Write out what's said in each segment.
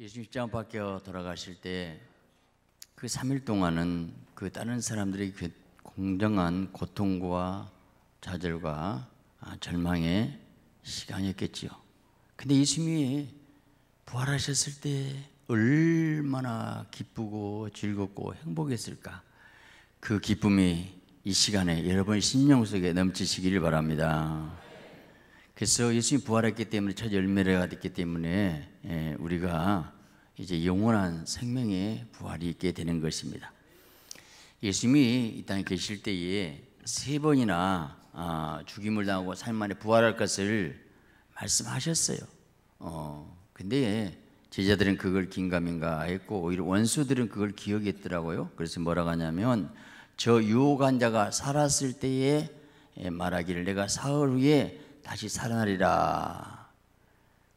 예수 님십 입장 밖에 돌아가실 때 그 3일 동안은 그 다른 사람들의 그 공정한 고통과 좌절과 아, 절망의 시간이었겠지요. 근데 예수님이 부활하셨을 때 얼마나 기쁘고 즐겁고 행복했을까? 그 기쁨이 이 시간에 여러분 심령 속에 넘치시기를 바랍니다. 그래서 예수님이 부활했기 때문에 첫 열매가 됐기 때문에 예, 우리가 이제 영원한 생명의 부활이 있게 되는 것입니다. 예수님이 이 땅에 계실 때에 세 번이나 아, 죽임을 당하고 삶만에 부활할 것을 말씀하셨어요. 어, 근데 제자들은 그걸 긴가민가 했고 오히려 원수들은 그걸 기억했더라고요. 그래서 뭐라고 하냐면 저 유혹한 자가 살았을 때에 예, 말하기를 내가 사흘 후에 다시 살아나리라.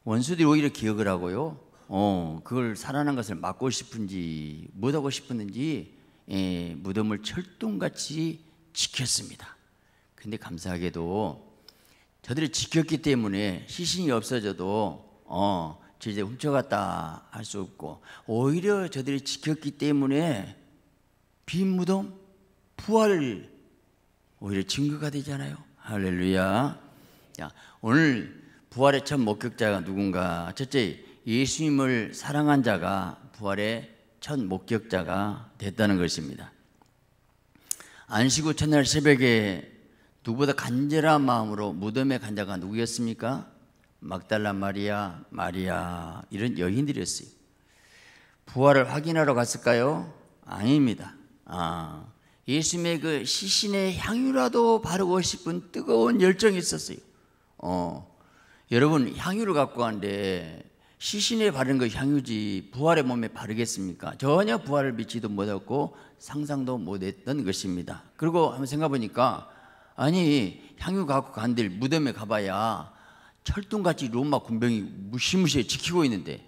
원수들이 오히려 기억을 하고요. 어, 그걸 살아난 것을 막고 싶은지 못하고 싶었는지 예, 무덤을 철동같이 지켰습니다. 근데 감사하게도 저들이 지켰기 때문에 시신이 없어져도 어, 저제 훔쳐갔다 할 수 없고 오히려 저들이 지켰기 때문에 빈 무덤 부활 오히려 증거가 되잖아요. 할렐루야. 자, 오늘 부활의 첫 목격자가 누군가? 첫째, 예수님을 사랑한 자가 부활의 첫 목격자가 됐다는 것입니다. 안식 후 첫날 새벽에 누구보다 간절한 마음으로 무덤에 간 자가 누구였습니까? 막달라 마리아, 마리아 이런 여인들이었어요. 부활을 확인하러 갔을까요? 아닙니다. 아, 예수님의 그 시신의 향유라도 바르고 싶은 뜨거운 열정이 있었어요. 어, 여러분 향유를 갖고 가는데 시신에 바른 것이 향유지 부활의 몸에 바르겠습니까? 전혀 부활을 믿지도 못했고 상상도 못했던 것입니다. 그리고 한번 생각해 보니까 아니 향유 갖고 간들 무덤에 가봐야 철둥같이 로마 군병이 무시무시해 지키고 있는데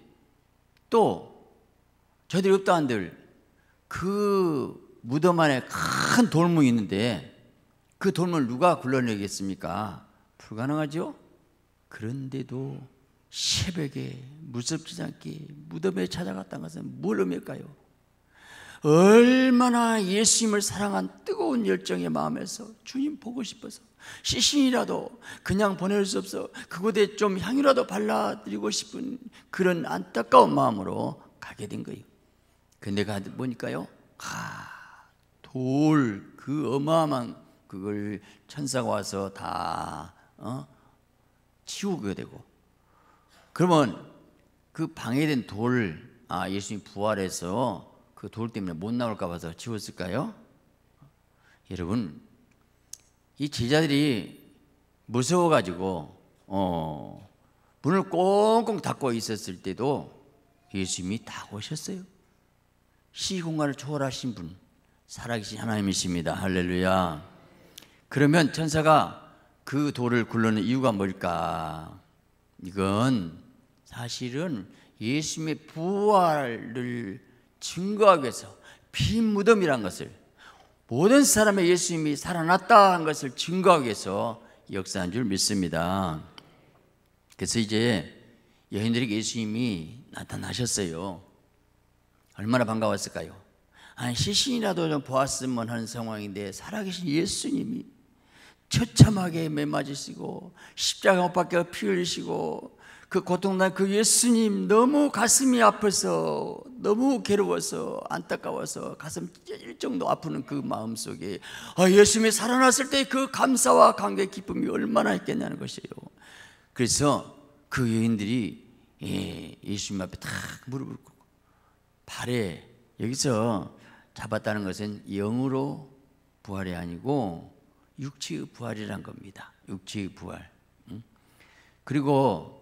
또 저들이 없다 한들 그 무덤 안에 큰 돌문이 있는데 그 돌문을 누가 굴러내겠습니까? 불가능하죠? 그런데도 새벽에 무섭지 않게 무덤에 찾아갔다는 것은 뭘 의미일까요? 얼마나 예수님을 사랑한 뜨거운 열정의 마음에서 주님 보고 싶어서 시신이라도 그냥 보낼 수 없어 그곳에 좀 향이라도 발라드리고 싶은 그런 안타까운 마음으로 가게 된 거예요. 근데 가 보니까요, 아, 돌 그 어마어마한 그걸 천사가 와서 다 어? 치우게 되고 그러면 그 방해된 돌, 아 예수님 이 부활해서 그 돌 때문에 못 나올까 봐서 치웠을까요? 여러분 이 제자들이 무서워가지고 어, 문을 꽁꽁 닫고 있었을 때도 예수님이 다 오셨어요. 시공간을 초월하신 분, 살아계신 하나님이십니다. 할렐루야. 그러면 천사가 그 돌을 굴르는 이유가 뭘까? 이건 사실은 예수님의 부활을 증거하기 위해서 빈 무덤이란 것을 모든 사람의 예수님이 살아났다 한 것을 증거하기 위해서 역사한 줄 믿습니다. 그래서 이제 여인들에게 예수님이 나타나셨어요. 얼마나 반가웠을까요? 한 시신이라도 좀 보았으면 하는 상황인데 살아계신 예수님이 처참하게 매맞으시고 십자가 못 밖에 피 흘리시고 그 고통난 그 예수님 너무 가슴이 아파서 너무 괴로워서 안타까워서 가슴 찢어질 정도 아프는 그 마음 속에 아, 예수님이 살아났을 때 그 감사와 감격 기쁨이 얼마나 있겠냐는 것이에요. 그래서 그 여인들이 예, 예수님 앞에 탁 무릎을 꿇고 발에 여기서 잡았다는 것은 영으로 부활이 아니고 육체의 부활이란 겁니다. 육체의 부활. 그리고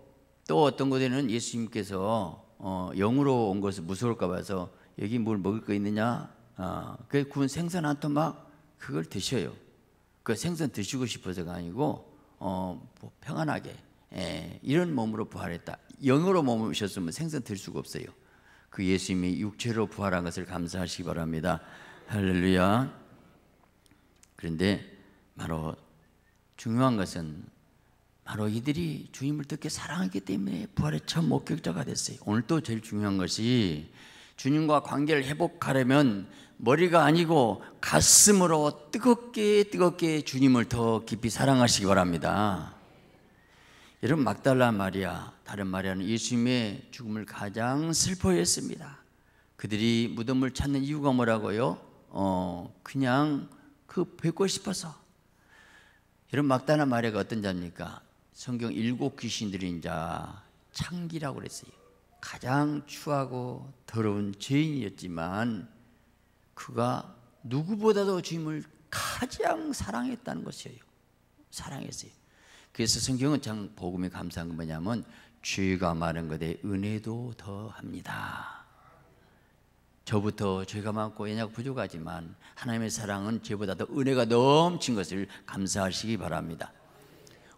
또 어떤 곳에는 예수님께서 어, 영으로 온 것을 무서울까 봐서 여기 뭘 먹을 거 있느냐? 그 구운 생선 한 토막 그걸 드셔요. 그 생선 드시고 싶어서가 아니고 어, 뭐 평안하게 예, 이런 몸으로 부활했다. 영으로 몸무셨으면 생선 들 수가 없어요. 그 예수님이 육체로 부활한 것을 감사하시기 바랍니다. 할렐루야. 그런데 바로 중요한 것은 바로 이들이 주님을 듣게사랑하기 때문에 부활의 첫 목격자가 됐어요. 오늘도 제일 중요한 것이 주님과 관계를 회복하려면 머리가 아니고 가슴으로 뜨겁게 뜨겁게 주님을 더 깊이 사랑하시기 바랍니다. 여러분 막달라 마리아 다른 마리아는 예수님의 죽음을 가장 슬퍼했습니다. 그들이 무덤을 찾는 이유가 뭐라고요? 어 그냥 그 뵙고 싶어서 이런 막다른 마리아가 어떤 자입니까? 성경 일곱 귀신 들인 자 창기라고 그랬어요. 가장 추하고 더러운 죄인이었지만 그가 누구보다도 주님을 가장 사랑했다는 것이에요. 사랑했어요. 그래서 성경은 참 복음에 감사한 건 뭐냐면 죄가 많은 것에 은혜도 더합니다. 저부터 죄가 많고 연약 부족하지만 하나님의 사랑은 죄보다 도 은혜가 넘친 것을 감사하시기 바랍니다.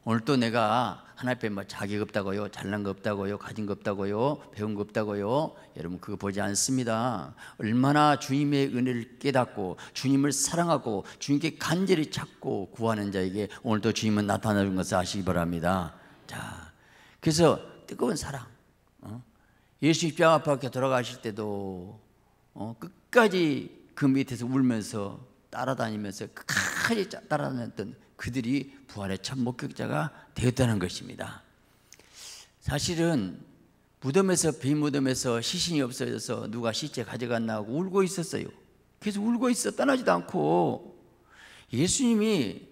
오늘도 내가 하나님 앞 뭐 자격 없다고요, 잘난 거 없다고요, 가진 거 없다고요, 배운 거 없다고요. 여러분 그거 보지 않습니다. 얼마나 주님의 은혜를 깨닫고 주님을 사랑하고 주님께 간절히 찾고 구하는 자에게 오늘도 주님은 나타나는 것을 아시기 바랍니다. 자, 그래서 뜨거운 사랑. 어? 예수 십자가 에 돌아가실 때도 어, 끝까지 그 밑에서 울면서 따라다니면서 끝까지 따라다녔던 그들이 부활의 첫 목격자가 되었다는 것입니다. 사실은 무덤에서 비 무덤에서 시신이 없어져서 누가 시체 가져갔나 고 울고 있었어요. 계속 울고 있어 떠나지도 않고 예수님이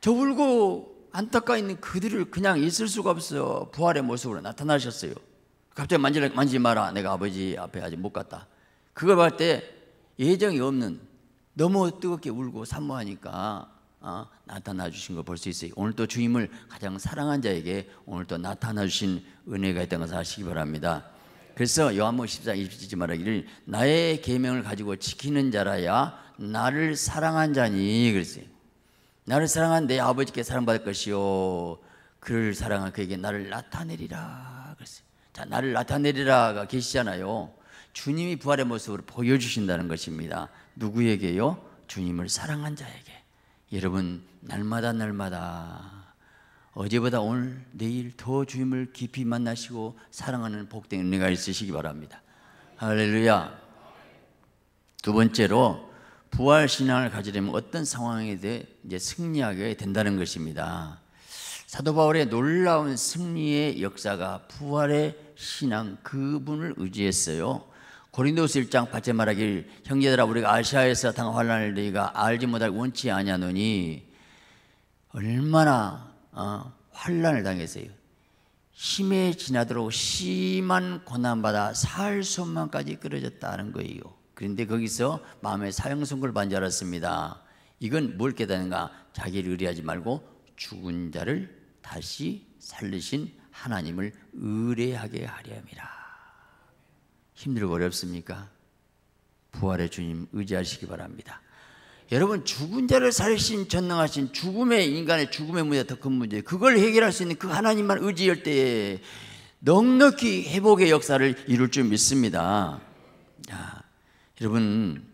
저 울고 안타까 있는 그들을 그냥 있을 수가 없어 부활의 모습으로 나타나셨어요. 갑자기 만지지 마라. 내가 아버지 앞에 아직 못 갔다. 그걸 봤을 때 예정이 없는 너무 뜨겁게 울고 산모하니까 아, 나타나 주신 거 볼 수 있어요. 오늘 또 주님을 가장 사랑한 자에게 오늘 또 나타나 주신 은혜가 있다는 것을 아시기 바랍니다. 그래서 요한복음 14장 27절 말하기를 나의 계명을 가지고 지키는 자라야 나를 사랑한 자니 그랬어요. 나를 사랑한 내 아버지께 사랑받을 것이요 그를 사랑한 그에게 나를 나타내리라 그랬어요. 자, 나를 나타내리라가 계시잖아요. 주님이 부활의 모습을 보여주신다는 것입니다. 누구에게요? 주님을 사랑한 자에게. 여러분, 날마다 날마다 어제보다 오늘 내일 더 주님을 깊이 만나시고 사랑하는 복된 은혜가 있으시기 바랍니다. 할렐루야. 두 번째로 부활 신앙을 가지려면 어떤 상황에 대해 이제 승리하게 된다는 것입니다. 사도 바울의 놀라운 승리의 역사가 부활의 신앙 그분을 의지했어요. 고린도서 1장 8절 말하길 형제들아 우리가 아시아에서 당한 환란을 너희가 알지 못할 원치 아니하노니 얼마나 어, 환란을 당했어요. 심에 지나도록 심한 고난받아 살 손만까지 끌어졌다는 거예요. 그런데 거기서 마음의 사형선고를 받은 줄 알았습니다. 이건 뭘 깨닫는가? 자기를 의뢰하지 말고 죽은 자를 다시 살리신 하나님을 의뢰하게 하려 함이라. 힘들고 어렵습니까? 부활의 주님 의지하시기 바랍니다. 여러분 죽은 자를 살리신 전능하신 죽음의 인간의 죽음의 문제 더 큰 문제 그걸 해결할 수 있는 그 하나님만 의지할 때에 넉넉히 회복의 역사를 이룰 줄 믿습니다. 자, 여러분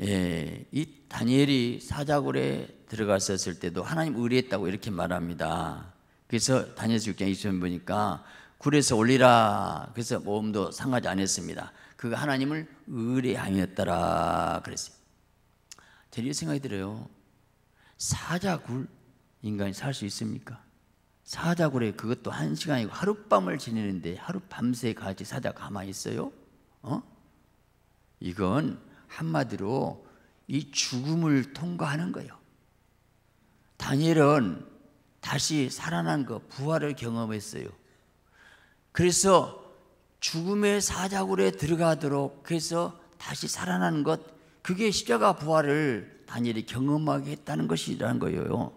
예, 이 다니엘이 사자굴에 들어갔었을 때도 하나님 의뢰했다고 이렇게 말합니다. 그래서 다니엘 6장 2절 보니까 굴에서 올리라. 그래서 모험도 상하지 않았습니다. 그 하나님을 의뢰하였더라 그랬어요. 제이 생각이 들어요. 사자굴 인간이 살 수 있습니까? 사자굴에 그것도 한 시간이고 하룻밤을 지내는데 하룻밤새 같이 사자 가만히 있어요? 어? 이건 한마디로 이 죽음을 통과하는 거예요. 다니엘은 다시 살아난 거, 부활을 경험했어요. 그래서 죽음의 사자굴에 들어가도록 그래서 다시 살아나는것 그게 십자가 부활을 다니엘이 경험하게 했다는 것이라는 거예요.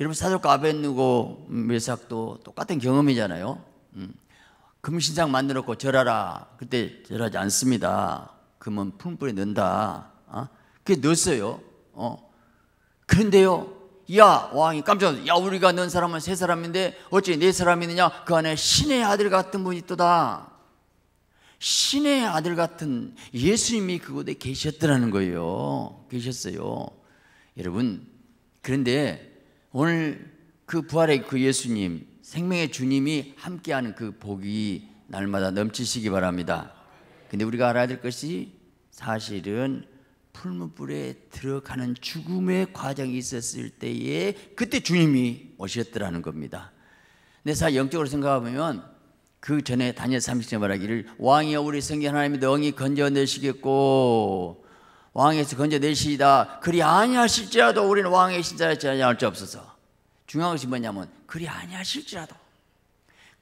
여러분 사도가 아벤누고 메삭도 똑같은 경험이잖아요. 음. 금신상 만들었고 절하라. 그때 절하지 않습니다. 금은 품불에 넣는다. 어? 그게 넣었어요. 어. 그런데요. 야 왕이 깜짝 놀랐어 야 우리가 넌 사람은 세 사람인데 어찌 네 사람이느냐 그 안에 신의 아들 같은 분이 또다 신의 아들 같은 예수님이 그곳에 계셨더라는 거예요 계셨어요 여러분 그런데 오늘 그 부활의 그 예수님 생명의 주님이 함께하는 그 복이 날마다 넘치시기 바랍니다 근데 우리가 알아야 될 것이 사실은 풀무불에 들어가는 죽음의 과정이 있었을 때에 그때 주님이 오셨더라는 겁니다. 근사 영적으로 생각하면 그 전에 다니엘 30장 말하기를 왕이여 우리 성기 하나님이 너희 건져내시겠고 왕에서 건져내시다 그리 아니하실지라도 우리는 왕의 신자였지 아니할 수 없어서 중요한 것이 뭐냐면 그리 아니하실지라도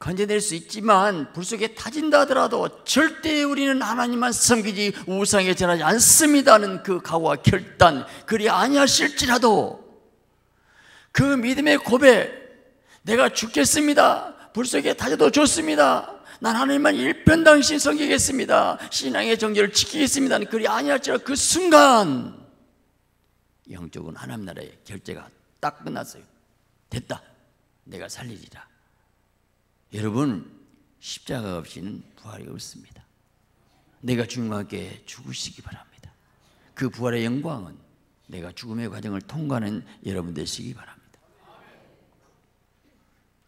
건져낼 수 있지만 불속에 타진다 하더라도 절대 우리는 하나님만 섬기지 우상에 전하지 않습니다는 그 각오와 결단 그리 아니하실지라도 그 믿음의 고백 내가 죽겠습니다 불속에 타져도 좋습니다 난 하나님만 일편당신 섬기겠습니다 신앙의 정제를 지키겠습니다는 그리 아니할지라도 그 순간 영적은 하나님 나라의 결제가 딱 끝났어요 됐다 내가 살리리라 여러분 십자가 없이는 부활이 없습니다. 내가 중하게 죽으시기 바랍니다. 그 부활의 영광은 내가 죽음의 과정을 통과하는 여러분 되시기 바랍니다.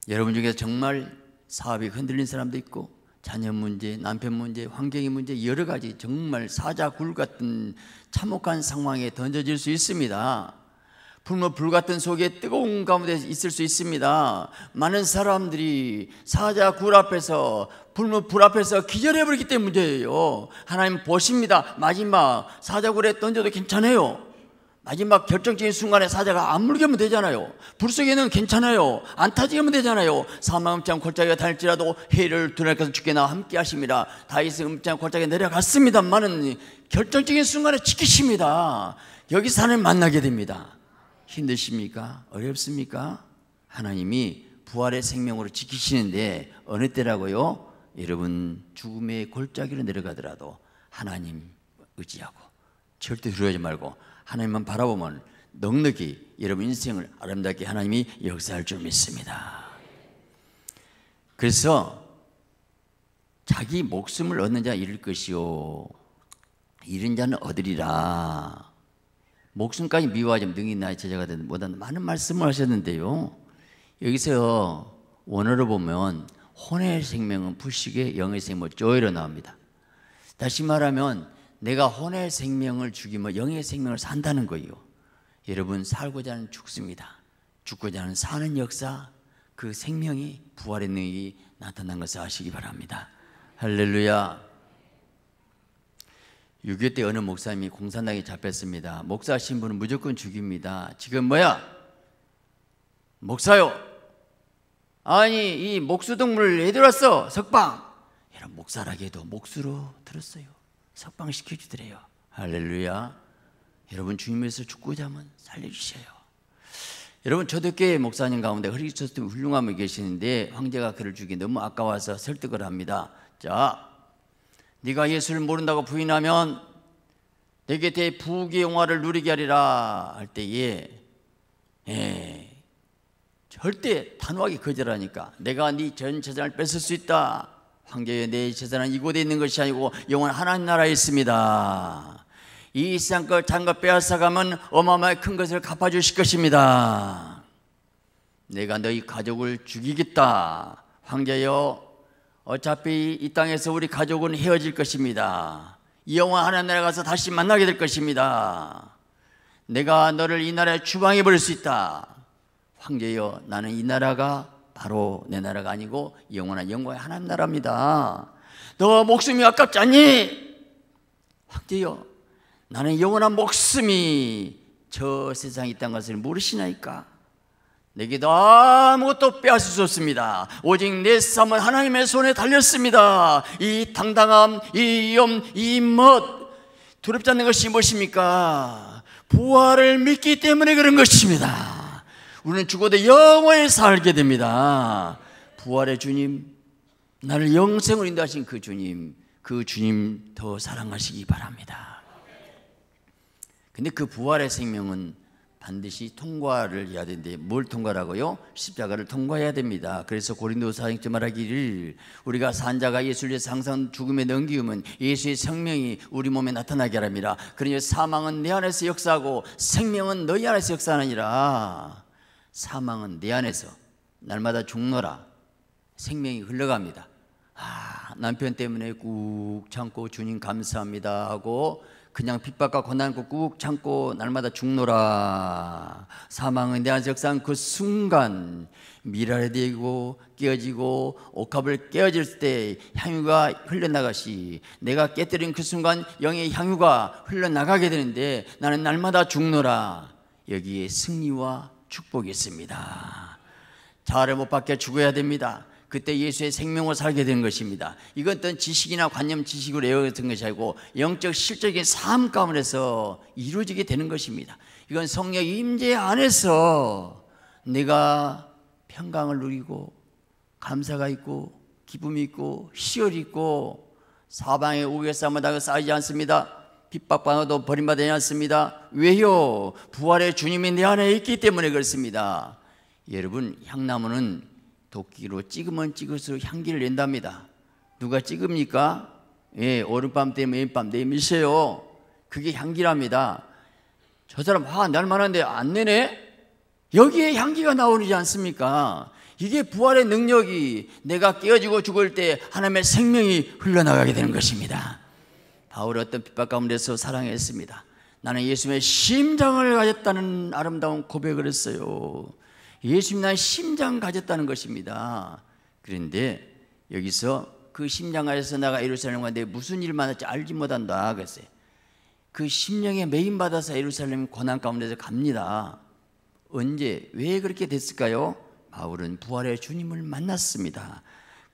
여러분 중에 정말 사업이 흔들린 사람도 있고 자녀 문제, 남편 문제, 환경의 문제 여러 가지 정말 사자굴 같은 참혹한 상황에 던져질 수 있습니다. 불모 불같은 속에 뜨거운 가운데 있을 수 있습니다. 많은 사람들이 사자 굴 앞에서 불모 불 앞에서 기절해 버리기 때문에 요 하나님 보십니다. 마지막 사자 굴에 던져도 괜찮아요. 마지막 결정적인 순간에 사자가 안 물게 면 되잖아요. 불 속에는 괜찮아요. 안 타지게 면 되잖아요. 사망 음창 골짜기가 달지라도 해를 두날까서 죽게나 함께 하십니다. 다이스 음창 골짜기 내려갔습니다만은 결정적인 순간에 지키십니다. 여기서 하나님 만나게 됩니다. 힘드십니까? 어렵습니까? 하나님이 부활의 생명으로 지키시는데 어느 때라고요? 여러분 죽음의 골짜기로 내려가더라도 하나님 의지하고 절대 두려워하지 말고 하나님만 바라보면 넉넉히 여러분 인생을 아름답게 하나님이 역사할 줄 믿습니다. 그래서 자기 목숨을 얻는 자 잃을 것이요 잃은 자는 얻으리라. 목숨까지 미워하지 능히 나의 제자가 되는 못한 많은 말씀을 하셨는데요. 여기서 원어를 보면 혼의 생명은 불식의 영의 생명을 쪼이려 나옵니다. 다시 말하면 내가 혼의 생명을 죽이며 영의 생명을 산다는 거예요. 여러분 살고자 하는 죽습니다. 죽고자 하는 사는 역사 그 생명이 부활의 능이 나타난 것을 아시기 바랍니다. 할렐루야. 6.25때 어느 목사님이 공산당에 잡혔습니다. 목사 신분은 무조건 죽입니다. 지금 뭐야? 목사요. 아니 이 목수동물 얘들었어 석방. 여러 목사라기에도 목수로 들었어요. 석방 시켜주더래요. 할렐루야. 여러분 주님에서 죽고자 하면 살려주세요. 여러분 초대교회 목사님 가운데 허리스토스 훌륭함이 계시는데 황제가 그를 죽이 너무 아까워서 설득을 합니다. 자 네가 예수를 모른다고 부인하면 내게 대해 부귀 영화를 누리게 하리라 할 때에 예. 절대 단호하게 거절하니까 내가 네전 재산을 뺏을 수 있다. 황제의 내 재산은 이곳에 있는 것이 아니고 영원 하나님 나라에 있습니다. 이 세상 걸 장가 빼앗아가면 어마어마하게 큰 것을 갚아주실 것입니다. 내가 너희 가족을 죽이겠다. 황제여 어차피 이 땅에서 우리 가족은 헤어질 것입니다. 이 영화 하나님 나 가서 다시 만나게 될 것입니다. 내가 너를 이 나라의 주방에 버릴 수 있다. 황제여, 나는 이 나라가 바로 내 나라가 아니고 영원한 영광의 하나님 나라입니다. 너 목숨이 아깝지 않니? 황제여, 나는 영원한 목숨이 저 세상에 있다는 것을 모르시나이까? 내게 아무것도 빼앗을 수 없습니다. 오직 내 삶은 하나님의 손에 달렸습니다. 이 당당함, 이 위험, 이 멋. 두렵지 않는 것이 무엇입니까? 부활을 믿기 때문에 그런 것입니다. 우리는 죽어도 영원히 살게 됩니다. 부활의 주님, 나를 영생을 인도하신 그 주님, 그 주님 더 사랑하시기 바랍니다. 근데 그 부활의 생명은 반드시 통과를 해야 되는데 뭘 통과라고요? 십자가를 통과해야 됩니다. 그래서 고린도서 행주 말하기를 우리가 산자가 예수를 상상 죽음에 넘기면 예수의 생명이 우리 몸에 나타나게 하랍니다. 그러니 사망은 내 안에서 역사하고 생명은 너희 안에서 역사하느니라. 사망은 내 안에서 날마다 죽노라. 생명이 흘러갑니다. 아, 남편 때문에 꾹 참고 주님 감사합니다 하고 그냥 핍박과 고난을 꾹 참고 날마다 죽노라 사망은 내 안석상 그 순간 미라에 되고 깨어지고 옥합을 깨어질 때 향유가 흘러나가시 내가 깨뜨린 그 순간 영의 향유가 흘러나가게 되는데 나는 날마다 죽노라 여기에 승리와 축복이 있습니다 자아를 못 받게 죽어야 됩니다 그때 예수의 생명을 살게 된 것입니다. 이건 어떤 지식이나 관념 지식으로 외워던 것이 아니고 영적 실적인 삶 가운데서 이루어지게 되는 것입니다. 이건 성령 임재 안에서 내가 평강을 누리고 감사가 있고 기쁨이 있고 희열이 있고 사방에 우겨 싸마다가 쌓이지 않습니다. 핍박받아도 버림받지 않습니다. 왜요? 부활의 주님이 내 안에 있기 때문에 그렇습니다. 여러분 향나무는 도끼로 찍으면 찍을수록 향기를 낸답니다. 누가 찍습니까? 예, 오른밤 때면 왼밤 내밀세요. 그게 향기랍니다. 저 사람 화날 아, 만한데 안 내네? 여기에 향기가 나오지 않습니까? 이게 부활의 능력이 내가 깨어지고 죽을 때 하나님의 생명이 흘러나가게 되는 것입니다. 바울 어떤 핍박 가운데서 사랑했습니다. 나는 예수의 심장을 가졌다는 아름다운 고백을 했어요. 예수님 나 심장 가졌다는 것입니다. 그런데 여기서 그 심장 안에서 내가 예루살렘과 내 무슨 일 만날지 알지 못한다 그랬어요. 그 심령에 매인 받아서 예루살렘 고난 가운데서 갑니다. 언제 왜 그렇게 됐을까요? 바울은 부활의 주님을 만났습니다.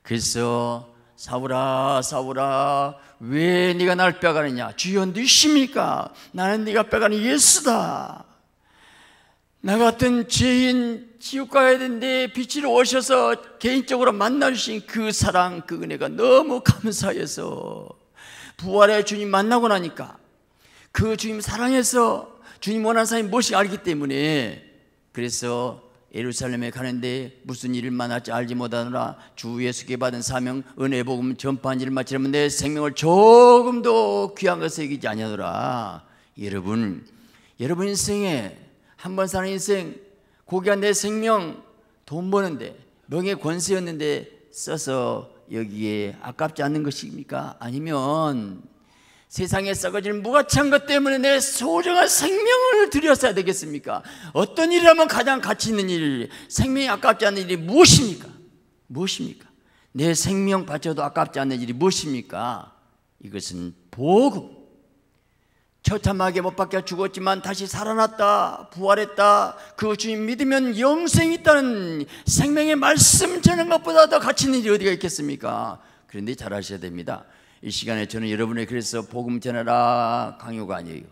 그래서 사울아 사울아 왜 네가 날 빼가느냐 주여 누십니까 네 나는 네가 빼가는 예수다 나 같은 죄인 지옥 가야 되는데 빛으 오셔서 개인적으로 만나주신 그 사랑, 그 은혜가 너무 감사해서 부활의 주님 만나고 나니까 그 주님 사랑해서 주님 원하는 사람이 무엇이 알기 때문에 그래서 예루살렘에 가는데 무슨 일을 만날지 알지 못하느라 주 예수께 받은 사명 은혜 복음 전파한 일을 마치려면 내 생명을 조금도 귀한 것을 여기지 아니하더라 여러분 여러분 인생에 한 번 사는 인생 고기가내 생명 돈 버는데 명예 권세였는데 써서 여기에 아깝지 않은 것입니까? 아니면 세상에 썩어지 무가치한 것 때문에 내 소중한 생명을 들였어야 되겠습니까? 어떤 일이라면 가장 가치 있는 일, 생명이 아깝지 않은 일이 무엇입니까? 무엇입니까? 내 생명 바쳐도 아깝지 않은 일이 무엇입니까? 이것은 복음. 처참하게 못 박혀 죽었지만 다시 살아났다 부활했다 그 주님 믿으면 영생이 있다는 생명의 말씀 전는 하 것보다 더 가치 있는 일이 어디가 있겠습니까 그런데 잘 아셔야 됩니다 이 시간에 저는 여러분의 그래서 복음 전해라 강요가 아니에요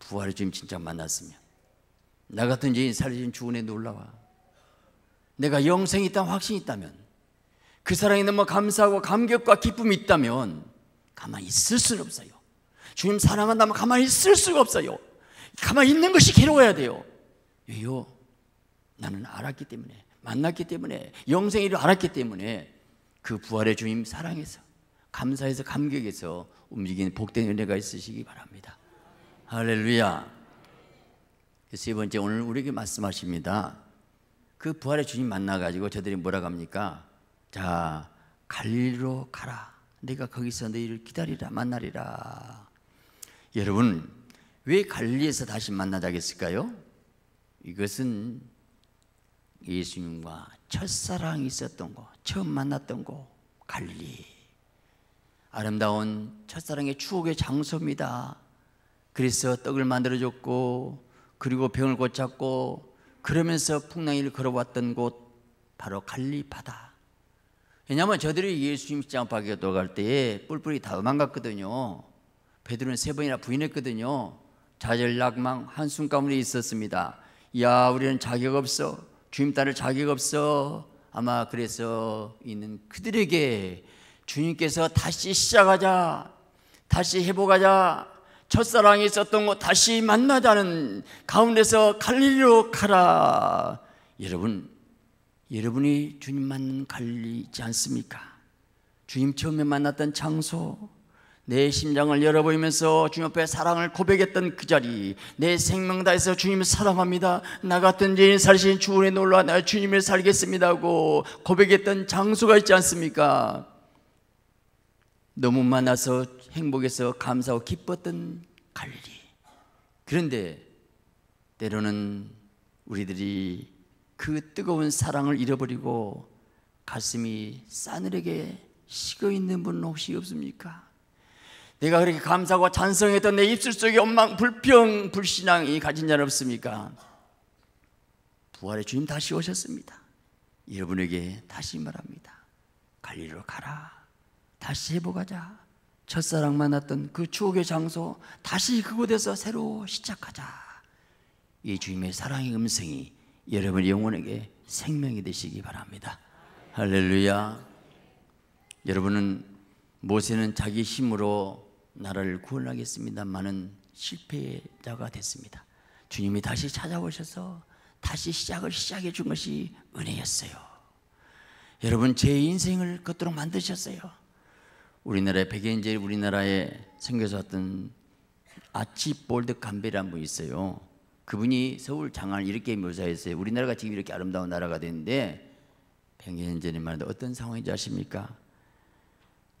부활의 주님 진짜 만났으면 나 같은 죄인 살려진 주은에 놀라와 내가 영생이 있다는 확신이 있다면 그 사랑이 너무 감사하고 감격과 기쁨이 있다면 가만히 있을 수는 없어요 주님 사랑한다면 가만히 있을 수가 없어요. 가만히 있는 것이 괴로워야 돼요. 왜요? 나는 알았기 때문에, 만났기 때문에, 영생의 일 알았기 때문에 그 부활의 주님 사랑해서, 감사해서, 감격해서 움직이 복된 은혜가 있으시기 바랍니다. 할렐루야. 그 세 번째, 오늘 우리에게 말씀하십니다. 그 부활의 주님 만나가지고 저들이 뭐라고 니까 자, 갈리로 가라. 내가 거기서 너희를 기다리라, 만나리라. 여러분 왜 갈리에서 다시 만나자고 했을까요? 이것은 예수님과 첫사랑이 있었던 거, 처음 만났던 거, 갈리. 아름다운 첫사랑의 추억의 장소입니다. 그래서 떡을 만들어줬고, 그리고 병을 고쳤고, 그러면서 풍랑이를 걸어왔던 곳, 바로 갈리 바다. 왜냐하면 저들이 예수님 시장 밖에 들어갈 때에 뿔뿔이 다 도망갔거든요. 베드로는 세 번이나 부인했거든요. 좌절낙망 한숨 가운데 있었습니다. 야 우리는 자격 없어 주님 따를 자격 없어 아마 그래서 있는 그들에게 주님께서 다시 시작하자 다시 회복하자 첫사랑이 있었던 것 다시 만나자는 가운데서 갈리로 가라 여러분 여러분이 주님 만난 갈리지 않습니까? 주님 처음에 만났던 장소 내 심장을 열어보이면서 주님 앞에 사랑을 고백했던 그 자리 내 생명 다해서 주님을 사랑합니다 나 같은 죄인 살신 주은에 놀라 나 주님을 살겠습니다 하고 고백했던 장소가 있지 않습니까? 너무 많아서 행복해서 감사하고 기뻤던 갈리 그런데 때로는 우리들이 그 뜨거운 사랑을 잃어버리고 가슴이 싸늘하게 식어있는 분 혹시 없습니까? 내가 그렇게 감사하고 찬성했던 내 입술 속에 엉망 불평, 불신앙이 가진 자는 없습니까? 부활의 주님 다시 오셨습니다. 여러분에게 다시 말합니다. 갈리로 가라. 다시 회복하자. 첫사랑 만났던 그 추억의 장소 다시 그곳에서 새로 시작하자. 이 주님의 사랑의 음성이 여러분 영혼에게 생명이 되시기 바랍니다. 할렐루야. 여러분은 모세는 자기 힘으로 나라를 구원하겠습니다만은 실패자가 됐습니다. 주님이 다시 찾아오셔서 다시 시작을 시작해 준 것이 은혜였어요. 여러분 제 인생을 그토록 만드셨어요. 우리나라의 백인제 우리나라에 생겨서 왔던 아치 볼드 감베라는 분 있어요. 그분이 서울 장안을 이렇게 묘사했어요. 우리나라가 지금 이렇게 아름다운 나라가 됐는데 백인제님 말인데 어떤 상황인지 아십니까?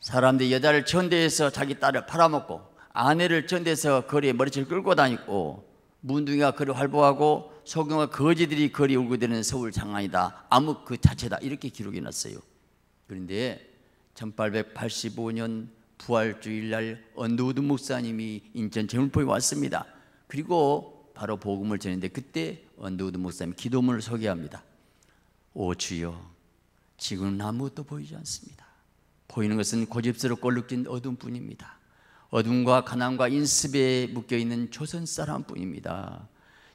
사람들이 여자를 천대에서 자기 딸을 팔아먹고 아내를 천대에서 거리에 머리채를 끌고 다니고 문둥이가 거리 활보하고 소경과 거지들이 거리 울고 되는 서울 장안이다. 암흑 그 자체다. 이렇게 기록이 났어요. 그런데 1885년 부활주일날 언더우드 목사님이 인천 재물포에 왔습니다. 그리고 바로 복음을 전했는데 그때 언더우드 목사님 기도문을 소개합니다. 오 주여 지금 은 아무것도 보이지 않습니다. 보이는 것은 고집스럽고 얼룩진 어둠뿐입니다. 어둠과 가난과 인습에 묶여 있는 조선 사람뿐입니다.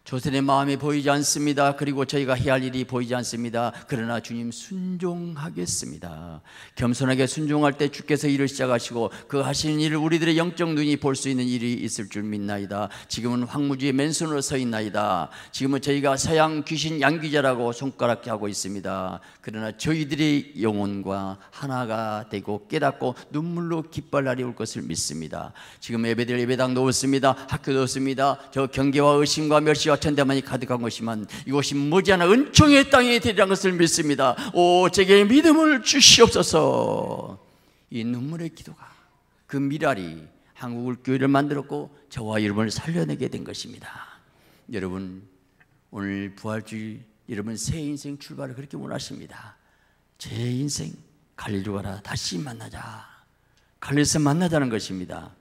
조선의 마음이 보이지 않습니다. 그리고 저희가 해야 할 일이 보이지 않습니다. 그러나 주님 순종하겠습니다. 겸손하게 순종할 때 주께서 일을 시작하시고 그 하시는 일을 우리들의 영적 눈이 볼 수 있는 일이 있을 줄 믿나이다. 지금은 황무지의 맨손으로 서 있나이다. 지금은 저희가 서양 귀신 양귀자라고 손가락하고 있습니다. 그러나 저희들의 영혼과 하나가 되고 깨닫고 눈물로 기뻐할 날이 올 것을 믿습니다. 지금 예배들 예배당도 없습니다. 학교도 없습니다. 저 경계와 의심과 멸시와 같은 데만이 가득한 것이만 지이것이 머지않아 은총의 땅이 되리라는 것을 믿습니다. 오 제게 믿음을 주시옵소서. 이 눈물의 기도가 그 미랄이 한국을 교회를 만들었고 저와 여러분을 살려내게 된 것입니다. 여러분 오늘 부활주의 여러분 새 인생 출발을 그렇게 원하십니다. 제 인생 갈릴로 가라 다시 만나자. 갈릴에서 만나자는 것입니다.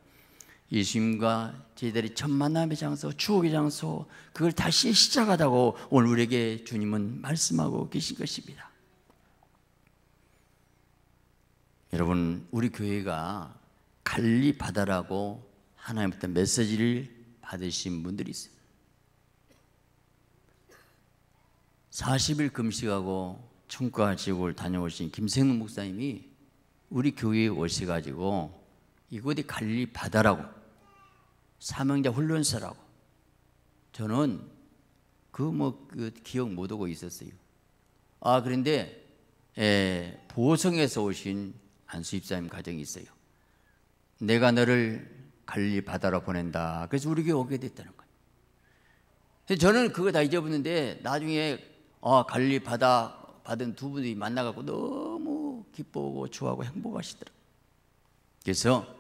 예수님과 저희들이 첫 만남의 장소, 추억의 장소, 그걸 다시 시작하다고 오늘 우리에게 주님은 말씀하고 계신 것입니다. 여러분, 우리 교회가 갈리 바다라고 하나님부터 메시지를 받으신 분들이 있어요. 40일 금식하고 청과 지옥을 다녀오신 김생문 목사님이 우리 교회에 오셔가지고 이곳이 갈리 바다라고 사명자 훈련사라고. 저는 그뭐 그 기억 못 하고 있었어요. 아 그런데 에, 보성에서 오신 안수입사님 가정이 있어요. 내가 너를 갈리 바다로 보낸다. 그래서 우리 교회 오게 됐다는 거예요. 저는 그거 다 잊어버렸는데 나중에 아, 갈리 바다 받은 두 분이 만나갖고 너무 기뻐하고 좋아하고 행복하시더라고요. 그래서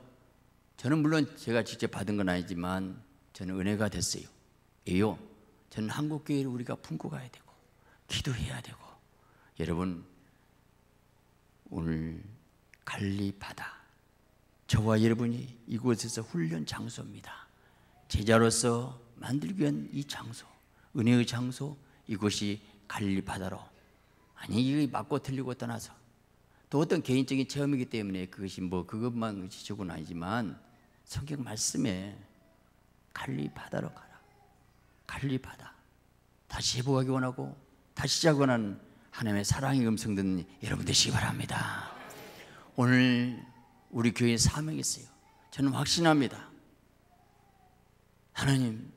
저는 물론 제가 직접 받은 건 아니지만 저는 은혜가 됐어요. 예요. 저는 한국 교회를 우리가 품고 가야 되고 기도해야 되고 여러분 오늘 갈리 바다 저와 여러분이 이곳에서 훈련 장소입니다. 제자로서 만들기 위한 이 장소, 은혜의 장소, 이곳이 갈리 바다로 아니 이 맞고 틀리고 떠나서 또 어떤 개인적인 체험이기 때문에 그것이 뭐 그것만 지적은 아니지만 성경 말씀에 갈리바다로 가라. 갈리바다. 다시 회복하기 원하고 다시 시작하는 하나님의 사랑의 음성 듣 여러분 되시기 바랍니다. 오늘 우리 교회 사명이 있어요. 저는 확신합니다. 하나님,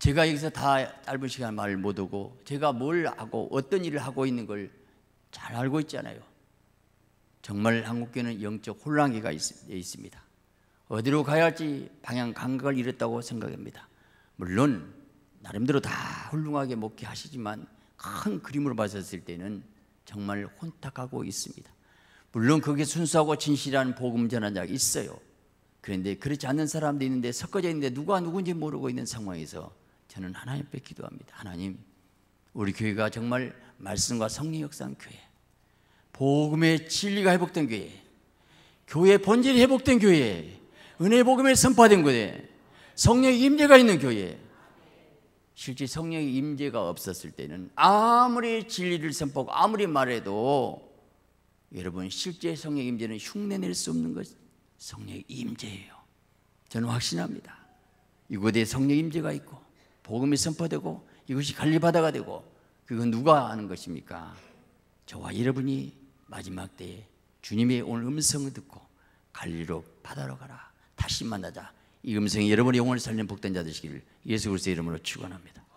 제가 여기서 다 짧은 시간 말 못하고 제가 뭘 하고 어떤 일을 하고 있는 걸 잘 알고 있잖아요. 정말 한국교회는 영적 혼란기가 있, 있습니다. 어디로 가야 할지 방향 감각을 잃었다고 생각합니다. 물론 나름대로 다 훌륭하게 목회하시지만 큰 그림으로 봤을 때는 정말 혼탁하고 있습니다. 물론 그게 순수하고 진실한 복음 전환자가 있어요. 그런데 그렇지 않는 사람도 있는데 섞어져 있는데 누가 누군지 모르고 있는 상황에서 저는 하나님 앞에 기도합니다. 하나님, 우리 교회가 정말 말씀과 성령 역사 교회, 복음의 진리가 회복된 교회, 교회 본질이 회복된 교회, 은혜 복음에 선포된 거예 성령의 임재가 있는 교회. 실제 성령의 임재가 없었을 때는 아무리 진리를 선포하고 아무리 말해도 여러분 실제 성령 임재는 흉내낼 수 없는 것이 성령 임재예요. 저는 확신합니다. 이곳에 성령 임재가 있고 복음이 선포되고 이것이 관리받아가 되고 그건 누가 하는 것입니까? 저와 여러분이 마지막 때에 주님의 오늘 음성을 듣고 갈리로 바다로 가라. 다시 만 나자 이 음성이 여러분의 영혼을 살리는 복된 자되시길 예수 그리스도의 이름으로 축원합니다.